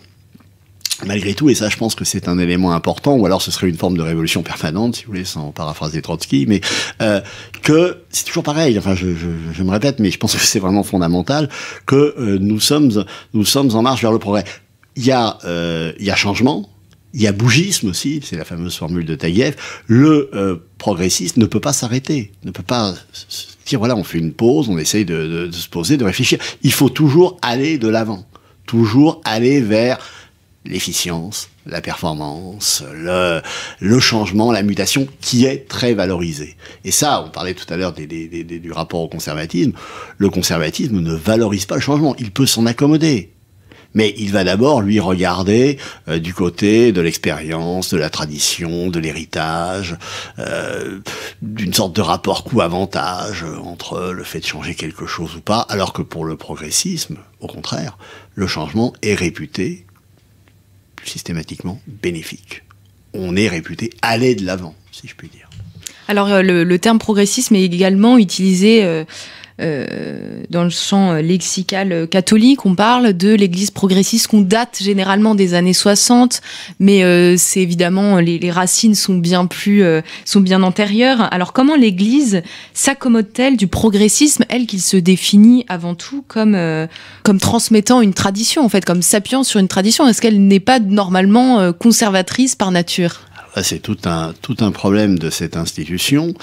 B: malgré tout, et ça je pense que c'est un élément important, ou alors ce serait une forme de révolution permanente, si vous voulez, sans paraphraser Trotsky, mais euh, que c'est toujours pareil, enfin je, je, me répète, mais je pense que c'est vraiment fondamental, que euh, nous, sommes, nous sommes en marche vers le progrès. Il y, a, euh, il y a changement, il y a bougisme aussi, c'est la fameuse formule de Taïev, le progressiste ne peut pas s'arrêter, ne peut pas se dire, voilà, on fait une pause, on essaye de se poser, de réfléchir. Il faut toujours aller de l'avant, toujours aller vers l'efficience, la performance, le, le, changement, la mutation, qui est très valorisée. Et ça, on parlait tout à l'heure des, du rapport au conservatisme. Le conservatisme ne valorise pas le changement. Il peut s'en accommoder. Mais il va d'abord lui regarder euh, du côté de l'expérience, de la tradition, de l'héritage, euh, d'une sorte de rapport coût-avantage entre le fait de changer quelque chose ou pas, alors que pour le progressisme, au contraire, le changement est réputé systématiquement bénéfique. On est réputé aller de l'avant, si je puis dire.
A: Alors euh, le, le terme progressisme est également utilisé euh, euh, dans le champ euh, lexical euh, catholique, on parle de l'Église progressiste qu'on date généralement des années 60, mais c'est évidemment les, racines sont bien plus sont bien antérieures. Alors comment l'Église s'accommode-t-elle du progressisme, elle qui se définit avant tout comme comme transmettant une tradition en fait, comme s'appuyant sur une tradition Est-ce qu'elle n'est pas normalement conservatrice par nature c'est tout
B: un, tout un problème de cette institution.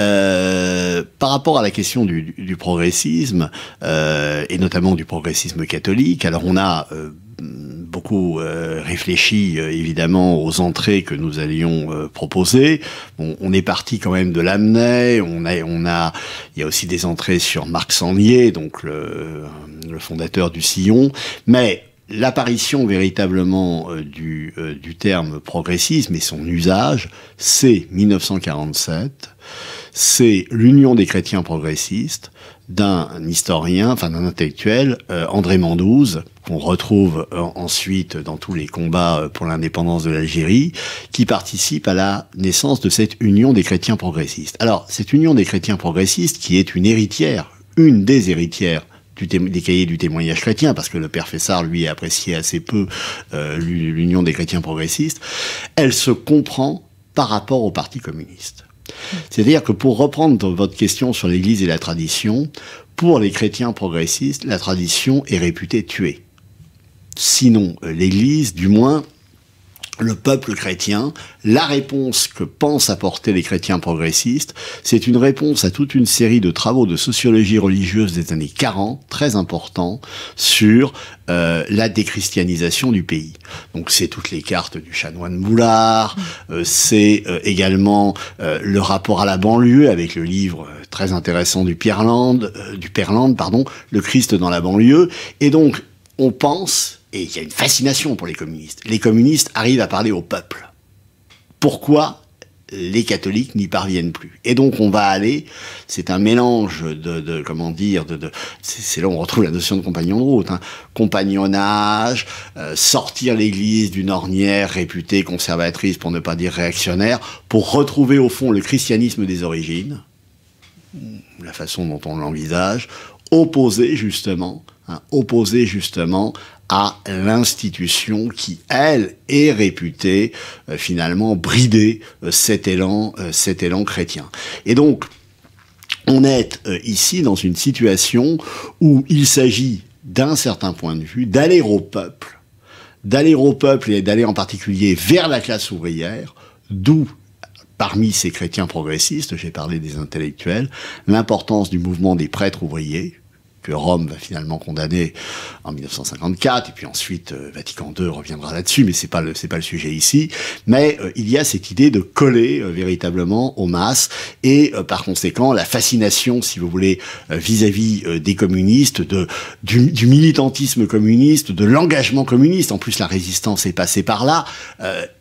B: Euh, par rapport à la question du, progressisme, euh, et notamment du progressisme catholique, alors on a... Euh, beaucoup réfléchi évidemment aux entrées que nous allions proposer. on est parti quand même de l'amener. on a, on a, il y a aussi des entrées sur Marc Sanglier, donc le, le fondateur du Sillon, mais l'apparition véritablement euh, euh, du, terme progressisme et son usage, c'est 1947, c'est l'union des chrétiens progressistes d'un historien, enfin d'un intellectuel, euh, André Mandouze, qu'on retrouve ensuite dans tous les combats pour l'indépendance de l'Algérie, qui participe à la naissance de cette union des chrétiens progressistes. Alors, cette union des chrétiens progressistes, qui est une héritière, une des héritières des cahiers du témoignage chrétien, parce que le père Fessard, lui, appréciait assez peu euh, l'union des chrétiens progressistes, elle se comprend par rapport au Parti communiste. C'est-à-dire que pour reprendre votre question sur l'Église et la tradition, pour les chrétiens progressistes, la tradition est réputée tuée. Sinon, euh, l'Église, du moins, le peuple chrétien, la réponse que pensent apporter les chrétiens progressistes, c'est une réponse à toute une série de travaux de sociologie religieuse des années 40, très importants, sur euh, la déchristianisation du pays. Donc c'est toutes les cartes du chanoine Moulard, euh, c'est euh, également le rapport à la banlieue avec le livre très intéressant du père du Perland, pardon, Le Christ dans la banlieue. Et donc on pense et il y a une fascination pour les communistes. Les communistes arrivent à parler au peuple. Pourquoi les catholiques n'y parviennent plus. Et donc on va aller, c'est un mélange de, comment dire, de, de c'est là où on retrouve la notion de compagnon de route, hein. compagnonnage, euh, sortir l'Église d'une ornière réputée conservatrice pour ne pas dire réactionnaire, pour retrouver au fond le christianisme des origines, la façon dont on l'envisage, opposé justement, opposer justement hein, à l'institution qui, elle, est réputée euh, finalement brider euh, cet élan, euh, cet élan chrétien. Et donc, on est ici dans une situation où il s'agit, d'un certain point de vue, d'aller au peuple, d'aller au peuple et d'aller en particulier vers la classe ouvrière, d'où parmi ces chrétiens progressistes, j'ai parlé des intellectuels, l'importance du mouvement des prêtres ouvriers, Rome va finalement condamner en 1954, et puis ensuite euh, Vatican II reviendra là-dessus, mais c'est pas le c'est pas le sujet ici. Mais euh, il y a cette idée de coller euh, véritablement aux masses, et par conséquent la fascination, si vous voulez, vis-à-vis des communistes, de du, militantisme communiste, de l'engagement communiste. En plus, la résistance est passée par là,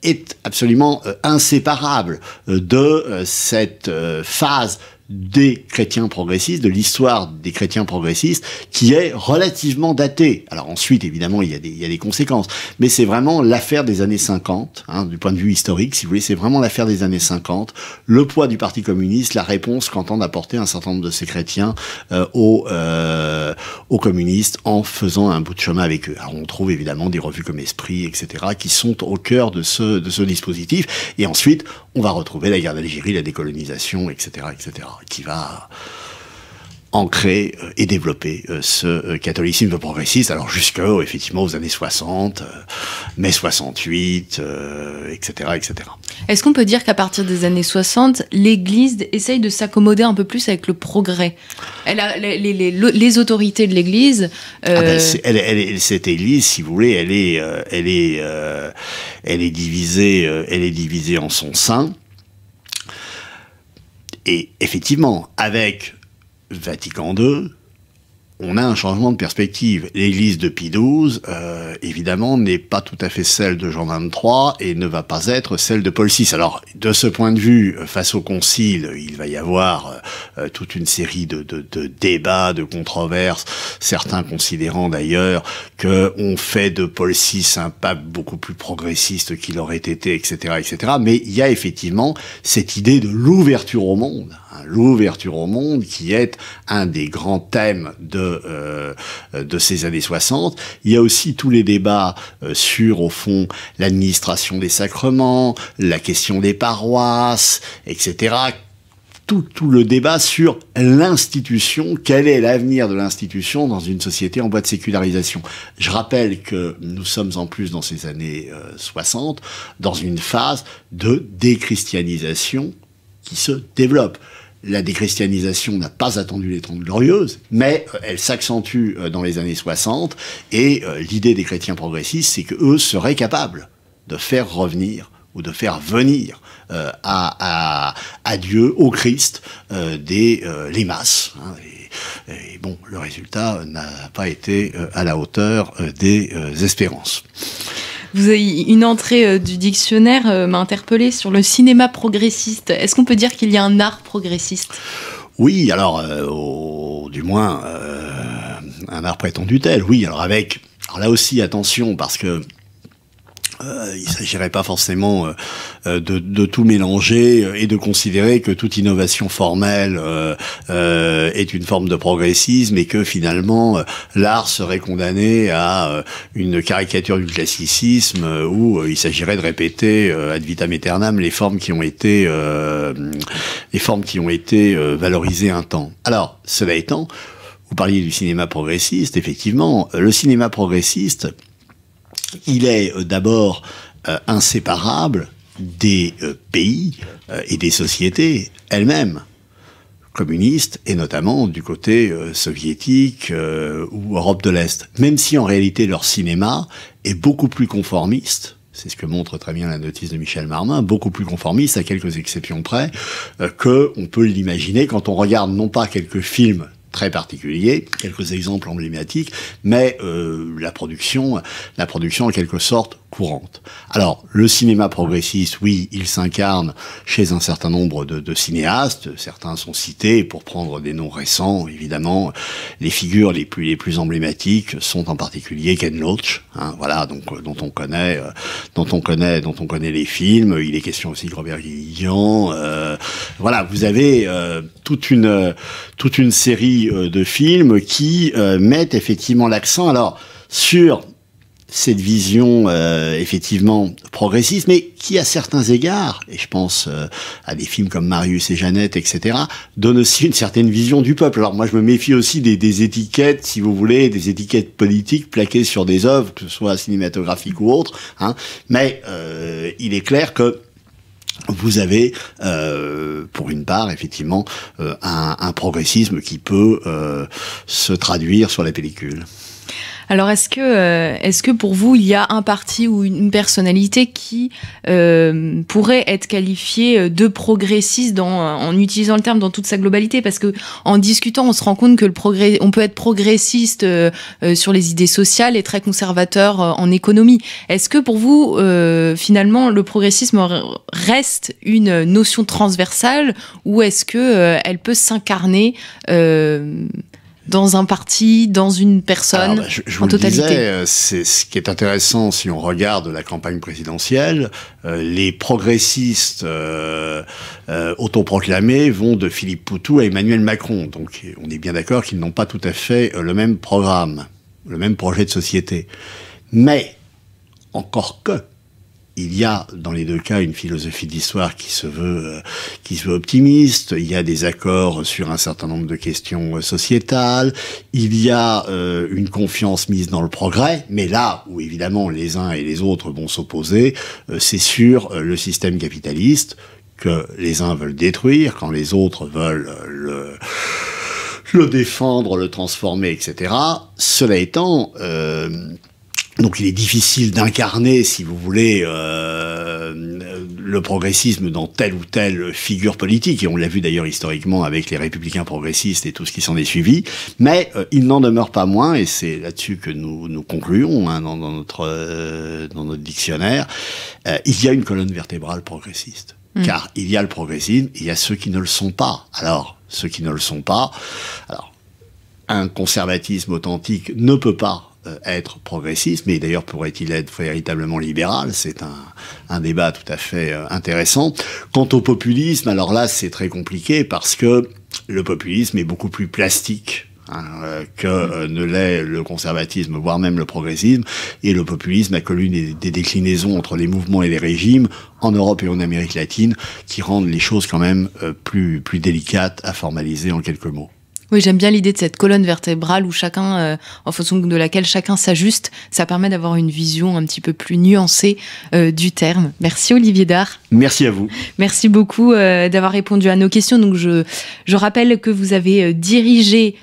B: est absolument inséparable de cette phase des chrétiens progressistes, de l'histoire des chrétiens progressistes, qui est relativement datée. Alors ensuite, évidemment, il y a des, il y a des conséquences, mais c'est vraiment l'affaire des années 50, hein, du point de vue historique, si vous voulez, c'est vraiment l'affaire des années 50, le poids du Parti communiste, la réponse qu'entendent apporter un certain nombre de ces chrétiens euh, aux, euh, aux communistes en faisant un bout de chemin avec eux. Alors on trouve évidemment des revues comme Esprit, etc., qui sont au cœur de ce, de ce dispositif, et ensuite, on va retrouver la guerre d'Algérie, la décolonisation, etc., etc qui va ancrer euh, et développer euh, ce euh, catholicisme progressiste, alors jusque effectivement, aux années 60, mai 68, etc. etc.
A: Est-ce qu'on peut dire qu'à partir des années 60, l'Église essaye de s'accommoder un peu plus avec le progrès les, autorités de l'Église... Ah ben,
B: cette Église, si vous voulez, elle est, elle est, elle est, divisée, elle est divisée en son sein. Et effectivement, avec Vatican II, on a un changement de perspective. L'Église de Pie XII, euh, évidemment, n'est pas tout à fait celle de Jean XXIII et ne va pas être celle de Paul VI. Alors, de ce point de vue, euh, face au Concile, il va y avoir euh, toute une série de, débats, de controverses. Certains considérant d'ailleurs qu'on fait de Paul VI un pape beaucoup plus progressiste qu'il aurait été, etc., etc. Mais il y a effectivement cette idée de l'ouverture au monde, hein, l'ouverture au monde qui est un des grands thèmes de euh, de ces années 60. Il y a aussi tous les débats euh, sur, au fond, l'administration des sacrements, la question des paroisses, etc. Tout, tout, le débat sur l'institution, quel est l'avenir de l'institution dans une société en voie de sécularisation. Je rappelle que nous sommes en plus dans ces années 60 euh, dans une phase de déchristianisation qui se développe la déchristianisation n'a pas attendu les Trente Glorieuses, mais euh, elle s'accentue euh, dans les années 60, et euh, l'idée des chrétiens progressistes, c'est qu'eux seraient capables de faire revenir ou de faire venir à, Dieu, au Christ, des, les masses. Hein, et, bon, le résultat n'a pas été à la hauteur des
A: espérances. Vous avez une entrée euh, du dictionnaire euh, m'a interpellé sur le cinéma progressiste. Est-ce qu'on peut dire qu'il y a un art progressiste
B: Oui, alors, euh, du moins, un art prétendu tel, oui. Alors avec, alors là aussi, attention, parce que euh, il ne s'agirait pas forcément euh, euh, de, tout mélanger et de considérer que toute innovation formelle est une forme de progressisme et que finalement l'art serait condamné à une caricature du classicisme où il s'agirait de répéter ad vitam aeternam les formes qui ont été les formes qui ont été valorisées un temps. Alors cela étant, vous parliez du cinéma progressiste, effectivement, le cinéma progressiste il est euh, d'abord euh, inséparable des euh, pays et des sociétés elles-mêmes communistes, et notamment du côté soviétique ou Europe de l'Est. Même si en réalité leur cinéma est beaucoup plus conformiste, c'est ce que montre très bien la notice de Michel Marmin, beaucoup plus conformiste à quelques exceptions près, qu'on que on peut l'imaginer quand on regarde non pas quelques films très particulier, quelques exemples emblématiques, mais euh, la production, la production en quelque sorte courante. Alors, le cinéma progressiste, oui, il s'incarne chez un certain nombre de, de, cinéastes. Certains sont cités, pour prendre des noms récents, évidemment. Les figures les plus, les plus emblématiques sont en particulier Ken Loach, hein, voilà, donc, euh, dont on connaît, euh, dont on connaît, dont on connaît les films. Il est question aussi de Robert Guillaume, euh, voilà, vous avez toute une, toute une série de films qui mettent effectivement l'accent, alors, sur cette vision euh, effectivement progressiste, mais qui à certains égards, et je pense euh, à des films comme Marius et Jeannette, etc., donne aussi une certaine vision du peuple. Alors moi je me méfie aussi des, étiquettes, si vous voulez, des étiquettes politiques plaquées sur des œuvres, que ce soit cinématographiques ou autres, hein. mais euh, il est clair que vous avez, pour une part, effectivement, un, progressisme qui peut se traduire sur la pellicule.
A: Alors, est-ce que, euh, est-ce que pour vous, il y a un parti ou une personnalité qui euh, pourrait être qualifié euh, de progressiste dans, en utilisant le terme dans toute sa globalité Parce que en discutant, on se rend compte que le progrès, on peut être progressiste sur les idées sociales et très conservateur en économie. Est-ce que pour vous, finalement, le progressisme reste une notion transversale ou est-ce que elle peut s'incarner dans un parti, dans une personne bah, je, en vous totalité. Le disais,
B: euh, c'est ce qui est intéressant si on regarde la campagne présidentielle. Euh, les progressistes euh, autoproclamés vont de Philippe Poutou à Emmanuel Macron. Donc on est bien d'accord qu'ils n'ont pas tout à fait le même programme, le même projet de société. Mais encore que il y a dans les deux cas une philosophie d'histoire qui se veut euh, qui se veut optimiste. Il y a des accords sur un certain nombre de questions euh, sociétales. Il y a euh, une confiance mise dans le progrès. Mais là où évidemment les uns et les autres vont s'opposer, c'est sur le système capitaliste que les uns veulent détruire quand les autres veulent le le défendre, le transformer, etc. Cela étant, donc il est difficile d'incarner, si vous voulez, euh, euh, le progressisme dans telle ou telle figure politique, et on l'a vu d'ailleurs historiquement avec les républicains progressistes et tout ce qui s'en est suivi, mais euh, il n'en demeure pas moins, et c'est là-dessus que nous, nous concluons hein, dans, notre, dans notre dictionnaire, il y a une colonne vertébrale progressiste, mmh. car il y a le progressisme, il y a ceux qui ne le sont pas. Alors, ceux qui ne le sont pas, alors, un conservatisme authentique ne peut pas euh, être progressiste, mais d'ailleurs pourrait-il être véritablement libéral C'est un, débat tout à fait euh, intéressant. Quant au populisme, alors là c'est très compliqué parce que le populisme est beaucoup plus plastique hein, euh, que ne l'est le conservatisme, voire même le progressisme. Et le populisme a connu des, déclinaisons entre les mouvements et les régimes en Europe et en Amérique latine qui rendent les choses quand même plus, plus délicates à formaliser en quelques mots.
A: Oui, j'aime bien l'idée de cette colonne vertébrale où chacun, euh, en fonction de laquelle chacun s'ajuste, ça permet d'avoir une vision un petit peu plus nuancée euh, du terme. Merci Olivier Dard. Merci à vous. Merci beaucoup euh, d'avoir répondu à nos questions. Donc je, je rappelle que vous avez dirigé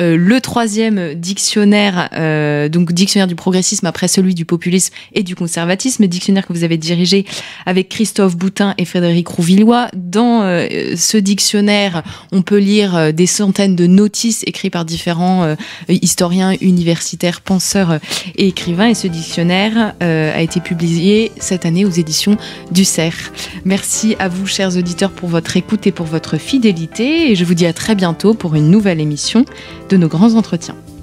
A: euh, le troisième dictionnaire, euh, donc dictionnaire du progressisme après celui du populisme et du conservatisme, dictionnaire que vous avez dirigé avec Christophe Boutin et Frédéric Rouvillois. Dans euh, ce dictionnaire, on peut lire des centaines de notices écrites par différents historiens, universitaires, penseurs et écrivains. Et ce dictionnaire a été publié cette année aux éditions du CERF. Merci à vous, chers auditeurs, pour votre écoute et pour votre fidélité. Et je vous dis à très bientôt pour une nouvelle émission de nos grands entretiens.